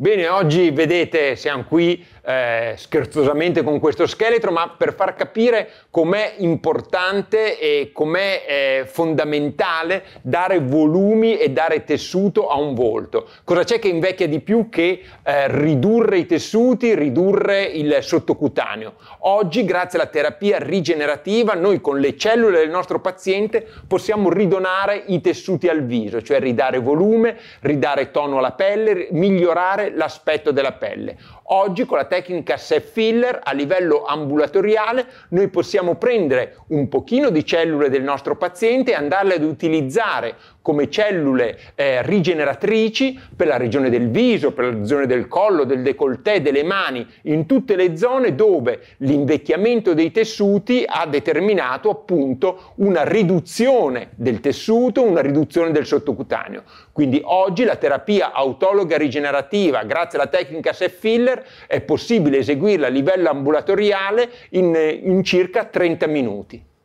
Bene, oggi vedete, siamo qui eh, scherzosamente con questo scheletro, ma per far capire com'è importante e com'è eh, fondamentale dare volumi e dare tessuto a un volto. Cosa c'è che invecchia di più che eh, ridurre i tessuti, ridurre il sottocutaneo? Oggi, grazie alla terapia rigenerativa, noi con le cellule del nostro paziente possiamo ridonare i tessuti al viso, cioè ridare volume, ridare tono alla pelle, migliorare l'aspetto della pelle. Oggi con la tecnica self filler a livello ambulatoriale noi possiamo prendere un pochino di cellule del nostro paziente e andarle ad utilizzare come cellule eh, rigeneratrici per la regione del viso, per la zona del collo, del décolleté, delle mani, in tutte le zone dove l'invecchiamento dei tessuti ha determinato appunto una riduzione del tessuto, una riduzione del sottocutaneo. Quindi oggi la terapia autologa rigenerativa operativa grazie alla tecnica set filler è possibile eseguirla a livello ambulatoriale in, eh, in circa 30 minuti.